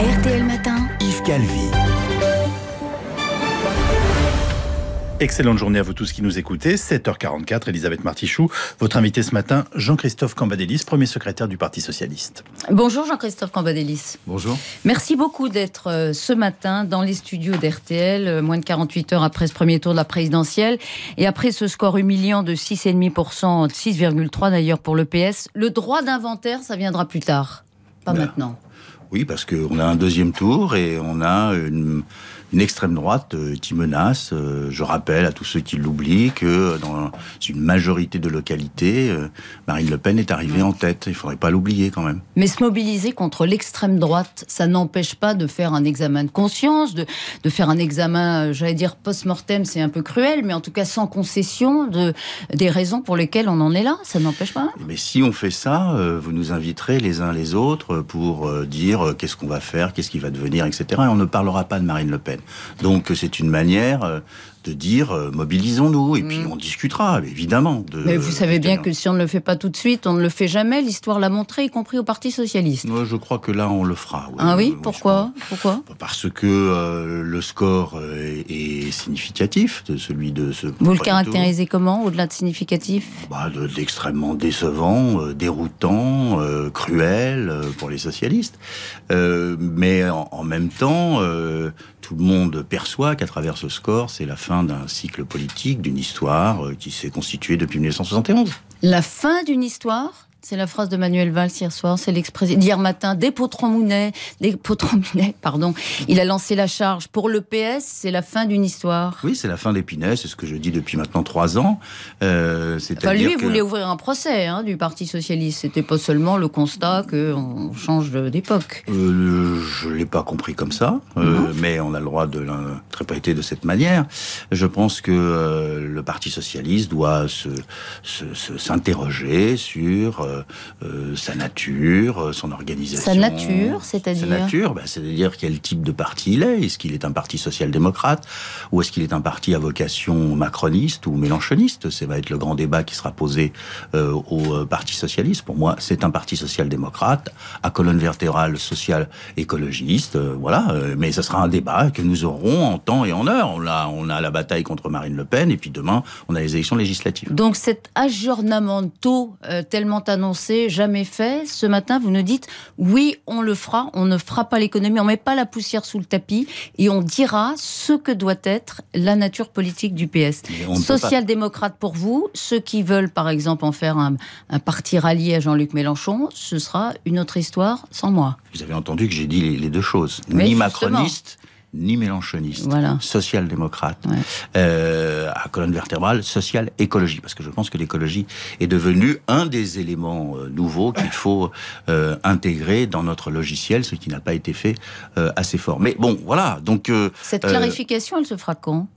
RTL Matin, Yves Calvi. Excellente journée à vous tous qui nous écoutez. 7h44, Elisabeth Martichoux. Votre invité ce matin, Jean-Christophe Cambadélis, premier secrétaire du Parti Socialiste. Bonjour Jean-Christophe Cambadélis. Bonjour. Merci beaucoup d'être euh, ce matin dans les studios d'RTL, euh, moins de 48 heures après ce premier tour de la présidentielle. Et après ce score humiliant de 6,5%, 6,3% d'ailleurs pour le PS, le droit d'inventaire, ça viendra plus tard. Pas maintenant. Oui, parce qu'on a un deuxième tour et on a une, extrême droite euh, qui menace. Euh, je rappelle à tous ceux qui l'oublient que dans une majorité de localités, euh, Marine Le Pen est arrivée en tête. Il ne faudrait pas l'oublier quand même. Mais se mobiliser contre l'extrême droite, ça n'empêche pas de faire un examen de conscience, de, de faire un examen, j'allais dire post-mortem, c'est un peu cruel, mais en tout cas sans concession de, des raisons pour lesquelles on en est là. Ça n'empêche pas. Mais si on fait ça, vous nous inviterez les uns les autres pour dire euh, qu'est-ce qu'on va faire, qu'est-ce qui va devenir, etc. Et on ne parlera pas de Marine Le Pen. Donc euh, c'est une manière euh, de dire euh, mobilisons-nous et puis mm. on discutera évidemment. Mais vous savez bien que si on ne le fait pas tout de suite, on ne le fait jamais. L'histoire l'a montré, y compris au Parti socialiste. Moi, je crois que là, on le fera. ah oui, pourquoi Pourquoi Parce que euh, le score euh, est, significatif celui de ce. Vous le caractérisez comment au-delà de significatif bah, D'extrêmement décevant, déroutant, cruel pour les socialistes. mais en même temps tout le monde perçoit qu'à travers ce score, c'est la fin d'un cycle politique, d'une histoire euh, qui s'est constituée depuis 1971. La fin d'une histoire c'est la phrase de Manuel Valls hier soir, c'est l'expression Hier matin, des potrons mounet pardon. Il a lancé la charge. Pour le PS, c'est la fin d'une histoire. Oui, c'est la fin d'Épinay, c'est ce que je dis depuis maintenant trois ans. Euh, enfin, lui, il voulait ouvrir un procès hein, du Parti Socialiste. C'était pas seulement le constat qu'on change d'époque. Euh, je ne l'ai pas compris comme ça, euh, mais on a le droit de l'interpréter de cette manière. Je pense que euh, le Parti Socialiste doit s'interroger se, se, sur euh, euh, sa nature, euh, son organisation. Sa nature, c'est-à-dire Sa nature, bah, c'est-à-dire quel type de parti il est. Est-ce qu'il est un parti social-démocrate ou est-ce qu'il est un parti à vocation macroniste ou mélenchoniste Ça va être le grand débat qui sera posé au Parti socialiste. Pour moi, c'est un parti social-démocrate à colonne vertébrale social-écologiste. voilà, mais ce sera un débat que nous aurons en temps et en heure. On a, on a la bataille contre Marine Le Pen et puis demain, on a les élections législatives. Donc cet ajournement tôt, tellement annoncé annoncé, jamais fait. Ce matin, vous nous dites oui, on le fera, on ne fera pas l'économie, on met pas la poussière sous le tapis et on dira ce que doit être la nature politique du PS. Social-démocrate pour vous, ceux qui veulent par exemple en faire un, parti rallié à Jean-Luc Mélenchon, ce sera une autre histoire sans moi. Vous avez entendu que j'ai dit les, deux choses, ni macroniste ni mélanchoniste, social-démocrate, euh, à colonne vertébrale, social-écologie, parce que je pense que l'écologie est devenue un des éléments euh, nouveaux qu'il faut euh, intégrer dans notre logiciel, ce qui n'a pas été fait assez fort. Mais bon, voilà, donc... Cette clarification, elle se fera quand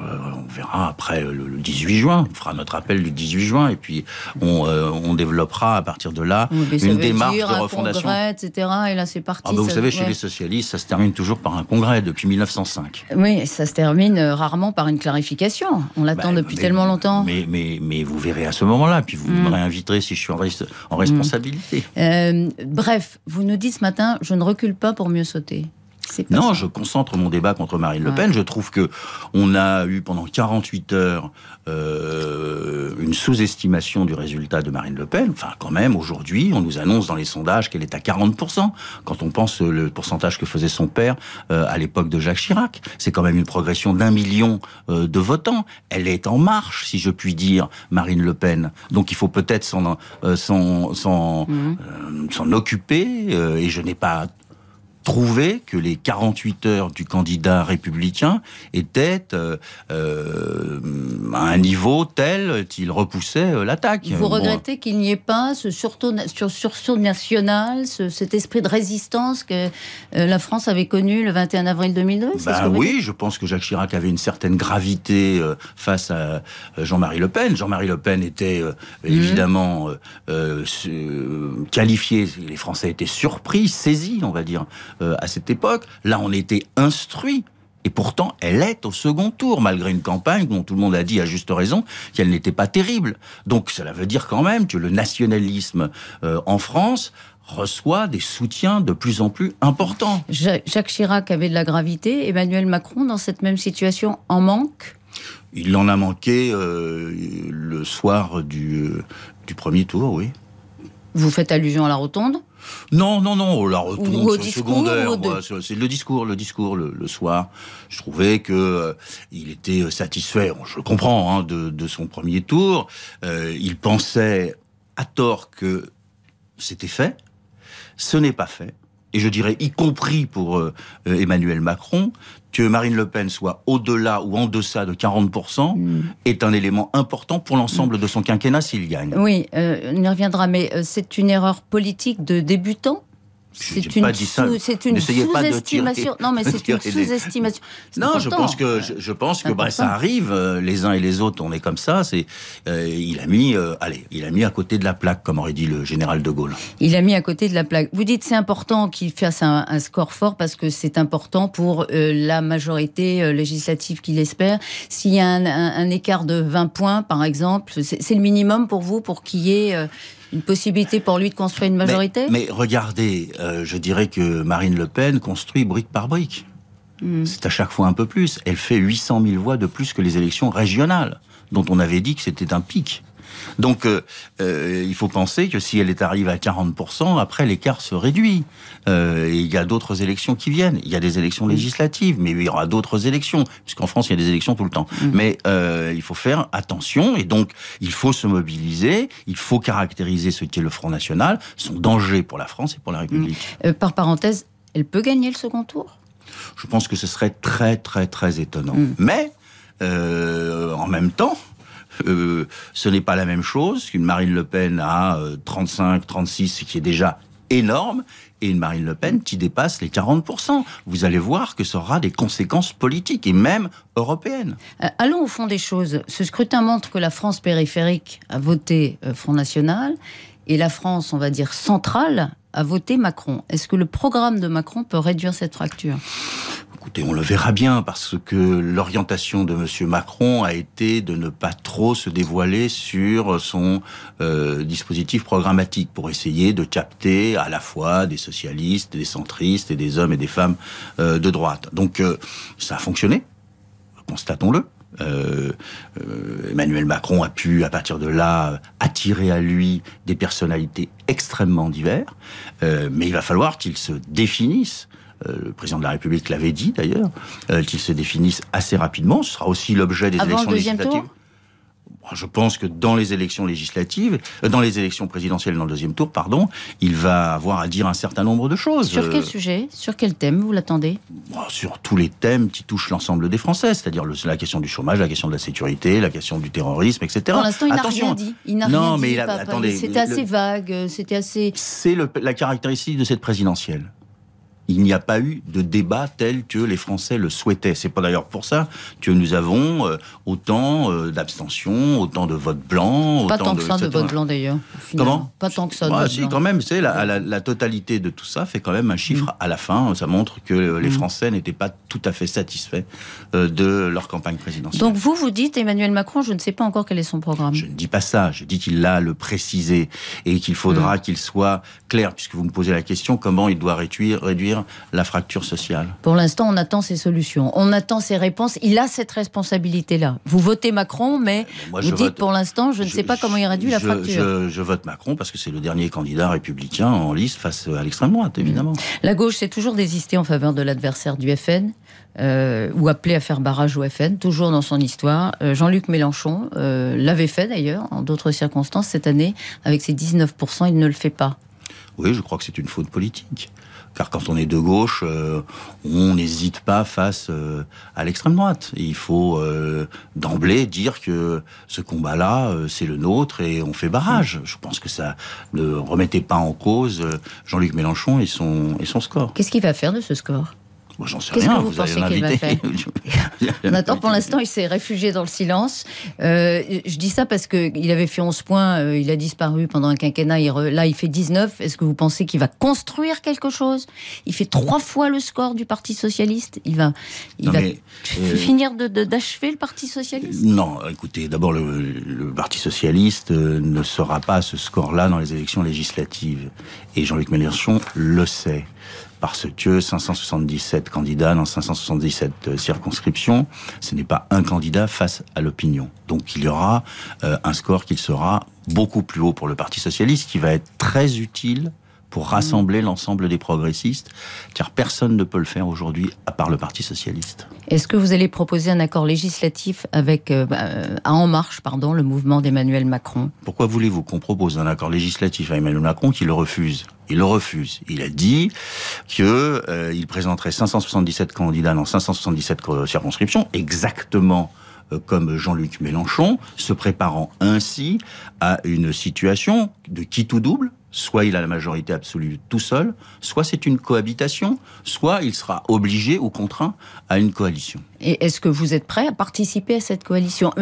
euh, on verra après le, 18 juin. On fera notre appel du 18 juin et puis euh, on, développera à partir de là une démarche de refondation. etc. Et là, c'est parti. Ah, bah, vous savez, chez les socialistes, ça se termine toujours par un congrès depuis 1905. Oui, ça se termine euh, rarement par une clarification. On l'attend bah, depuis tellement longtemps. Mais, vous verrez à ce moment-là, puis vous me hmm. réinviterez si je suis en, responsabilité. Hmm. bref, vous nous dites ce matin, je ne recule pas pour mieux sauter. Non, je concentre mon débat contre Marine Le Pen. Je trouve que on a eu pendant 48 heures euh, une sous-estimation du résultat de Marine Le Pen. Enfin, quand même, aujourd'hui, on nous annonce dans les sondages qu'elle est à 40%. Quand on pense euh, le pourcentage que faisait son père euh, à l'époque de Jacques Chirac, c'est quand même une progression d'un million de votants. Elle est en marche, si je puis dire, Marine Le Pen. Donc, il faut peut-être s'en mhm. s'en occuper. et je n'ai pas Trouver que les 48 heures du candidat républicain étaient euh, euh, à un niveau tel qu'il repoussait euh, l'attaque. Vous regrettez qu'il n'y ait pas ce sursaut national, cet esprit de résistance que la France avait connu le 21 avril 2002 ben Oui, je pense que Jacques Chirac avait une certaine gravité face à Jean-Marie Le Pen. Jean-Marie Le Pen était mmh. évidemment qualifié, les Français étaient surpris, saisis, on va dire, euh, à cette époque. Là, on était instruit. Et pourtant, elle est au second tour, malgré une campagne dont tout le monde a dit à juste raison qu'elle n'était pas terrible. Donc cela veut dire quand même que le nationalisme euh, en France reçoit des soutiens de plus en plus importants. Jacques Chirac avait de la gravité, Emmanuel Macron, dans cette même situation, en manque Il en a manqué euh, le soir du, du premier tour, oui. Vous faites allusion à la rotonde non, non, non. Oh, La retourne secondaire. c'est le discours, le discours le, soir. Je trouvais que euh, il était euh, satisfait. Je comprends hein, de, son premier tour. Euh, il pensait à tort que c'était fait. Ce n'est pas fait et je dirais y compris pour euh, euh, Emmanuel Macron, que Marine Le Pen soit au-delà ou en deçà de 40% mm. est un élément important pour l'ensemble mm. de son quinquennat s'il gagne. Oui, euh, on y reviendra, mais c'est une erreur politique de débutant c'est une, sous-estimation. Non, mais c'est une sous-estimation. Non, je pense que je, pense que ça arrive. Euh, les uns et les autres, on est comme ça. C'est euh, il a mis, euh, allez, il a mis à côté de la plaque, comme aurait dit le général de Gaulle. Il a mis à côté de la plaque. Vous dites c'est important qu'il fasse un, score fort parce que c'est important pour la majorité législative qu'il espère. S'il y a un, un, écart de 20 points, par exemple, c'est le minimum pour vous pour qu'il y ait une possibilité pour lui de construire une majorité mais, regardez, euh, je dirais que Marine Le Pen construit brique par brique. Hmm. C'est à chaque fois un peu plus. Elle fait 800 000 voix de plus que les élections régionales, dont on avait dit que c'était un pic. Donc, euh, euh, il faut penser que si elle est arrivée à 40%, après, l'écart se réduit. Euh, il y a d'autres élections qui viennent. Il y a des élections législatives, mais il y aura d'autres élections, puisqu'en France, il y a des élections tout le temps. Mm. Mais il faut faire attention, et donc, il faut se mobiliser, il faut caractériser ce qu'est le Front National, son danger pour la France et pour la mm. République. par parenthèse, elle peut gagner le second tour Je pense que ce serait très, très, très étonnant. Mm. Mais, en même temps, euh, ce n'est pas la même chose qu'une Marine Le Pen à 35, euh, 36, ce qui est déjà énorme, et une Marine Le Pen qui dépasse les 40%. Vous allez voir que ça aura des conséquences politiques et même européennes. Euh, allons au fond des choses. Ce scrutin montre que la France périphérique a voté Front National et la France, on va dire, centrale a voté Macron. Est-ce que le programme de Macron peut réduire cette fracture et on le verra bien, parce que l'orientation de M. Macron a été de ne pas trop se dévoiler sur son euh, dispositif programmatique, pour essayer de capter à la fois des socialistes, des centristes, et des hommes et des femmes euh, de droite. Donc euh, ça a fonctionné, constatons-le. Emmanuel Macron a pu, à partir de là, attirer à lui des personnalités extrêmement diverses, mais il va falloir qu'il se définisse euh, le président de la République l'avait dit d'ailleurs, euh, qu'ils se définissent assez rapidement. Ce sera aussi l'objet des Avant élections le deuxième législatives. Tour je pense que dans les élections législatives, euh, dans les élections présidentielles, dans le deuxième tour, pardon, il va avoir à dire un certain nombre de choses. Sur quel sujet Sur quel thème vous l'attendez Sur tous les thèmes qui touchent l'ensemble des Français, c'est-à-dire la question du chômage, la question de la sécurité, la question du terrorisme, etc. Pour l'instant, il n'a rien dit. non, mais il a, attendez. C'était assez vague, c'était assez. C'est la caractéristique de cette présidentielle il n'y a pas eu de débat tel que les Français le souhaitaient. C'est pas d'ailleurs pour ça que nous avons euh, autant euh, d'abstentions, d'abstention, autant de votes blancs. Pas tant que ça de votes blancs d'ailleurs. Comment Pas tant que ça. de bah, si, quand même, c'est la, la, totalité de tout ça fait quand même un chiffre mm. à la fin. Ça montre que euh, les mm. Français n'étaient pas tout à fait satisfaits de leur campagne présidentielle. Donc vous, vous dites Emmanuel Macron, je ne sais pas encore quel est son programme. Je ne dis pas ça. Je dis qu'il l'a le précisé et qu'il faudra mm. qu'il soit clair, puisque vous me posez la question comment il doit réduire la fracture sociale. Pour l'instant, on attend ses solutions, on attend ses réponses. Il a cette responsabilité-là. Vous votez Macron, mais eh ben, vous dites pour l'instant, je ne sais pas comment il réduit la fracture. Je, je, vote Macron parce que c'est le dernier candidat républicain en liste face à l'extrême droite, évidemment. La gauche s'est toujours désistée en faveur de l'adversaire du FN. Euh, ou appelé à faire barrage au FN, toujours dans son histoire. Euh, Jean-Luc Mélenchon euh, l'avait fait d'ailleurs, en d'autres circonstances, cette année, avec ses 19%, il ne le fait pas. Oui, je crois que c'est une faute politique. Car quand on est de gauche, euh, on n'hésite pas face euh, à l'extrême droite. il faut euh, d'emblée dire que ce combat-là, c'est le nôtre et on fait barrage. Je pense que ça ne remettait pas en cause Jean-Luc Mélenchon et et son score. Qu'est-ce qu'il va faire de ce score moi, j'en sais Que vous, pensez qu'il va On attend. Pour l'instant, il s'est réfugié dans le silence. Euh, je dis ça parce qu'il avait fait 11 points, euh, il a disparu pendant un quinquennat. Là, il fait 19. Est-ce que vous pensez qu'il va construire quelque chose Il fait trois fois le score du Parti Socialiste. Il va, euh, finir d'achever le Parti Socialiste Non, écoutez, d'abord, le, Parti Socialiste ne sera pas ce score-là dans les élections législatives. Et Jean-Luc Mélenchon le sait parce que 577 candidats dans 577 euh, circonscriptions, ce n'est pas un candidat face à l'opinion. Donc il y aura euh, un score qui sera beaucoup plus haut pour le Parti socialiste, qui va être très utile pour rassembler l'ensemble des progressistes, car personne ne peut le faire aujourd'hui à part le Parti socialiste. Est-ce que vous allez proposer un accord législatif avec euh, bah, euh, à En Marche, pardon, le mouvement d'Emmanuel Macron Pourquoi voulez-vous qu'on propose un accord législatif à Emmanuel Macron qui le refuse il le refuse. Il a dit qu'il euh, il présenterait 577 candidats dans 577 circonscriptions, exactement comme Jean-Luc Mélenchon, se préparant ainsi à une situation de qui tout double, Soit il a la majorité absolue tout seul, soit c'est une cohabitation, soit il sera obligé ou contraint à une coalition. Et est-ce que vous êtes prêt à participer à cette coalition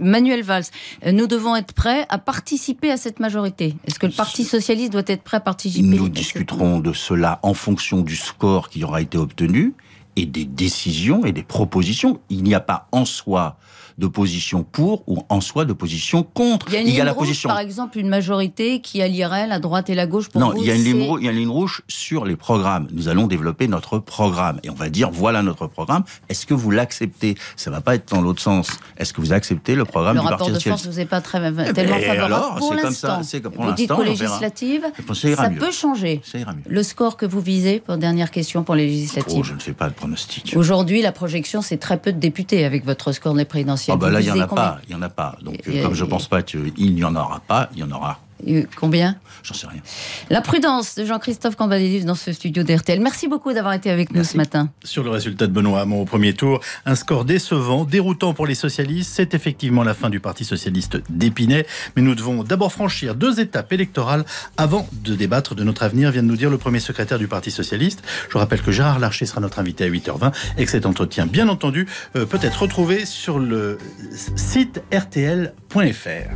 Manuel Valls, nous devons être prêts à participer à cette majorité. Est-ce que le Parti socialiste doit être prêt à participer Nous discuterons de cela en fonction du score qui aura été obtenu et des décisions et des propositions. Il n'y a pas en soi de position pour ou en soi de position contre. Il y a, une il y a la rouge, par exemple, une majorité qui allierait la droite et la gauche pour Non, il, y a une ligne il y a une ligne rouge sur les programmes. Nous allons développer notre programme et on va dire voilà notre programme. Est-ce que vous l'acceptez Ça va pas être dans l'autre sens. Est-ce que vous acceptez le programme du Parti socialiste Le rapport de force vous est pas très eh tellement ben, favorable alors, pour l'instant. Vous dites pour législative, eh ben, ça, peut changer. Le score que vous visez pour dernière question pour les législatives. Oh, je ne fais pas de pronostic. Aujourd'hui, la projection c'est très peu de députés avec votre score des présidentielles. Ah bah là, il n'y en a pas. Il y en a pas. Donc, comme je ne pense pas qu'il n'y en aura pas, il y en aura Combien J'en sais rien. La prudence de Jean-Christophe Cambadélis dans ce studio d'RTL. Merci beaucoup d'avoir été avec nous ce matin. Sur le résultat de Benoît Hamon au premier tour, un score décevant, déroutant pour les socialistes. C'est effectivement la fin du Parti socialiste d'Épinay. Mais nous devons d'abord franchir deux étapes électorales avant de débattre de notre avenir, vient de nous dire le premier secrétaire du Parti socialiste. Je rappelle que Gérard Larcher sera notre invité à 8h20 et que cet entretien, bien entendu, euh, peut être retrouvé sur le site rtl.fr.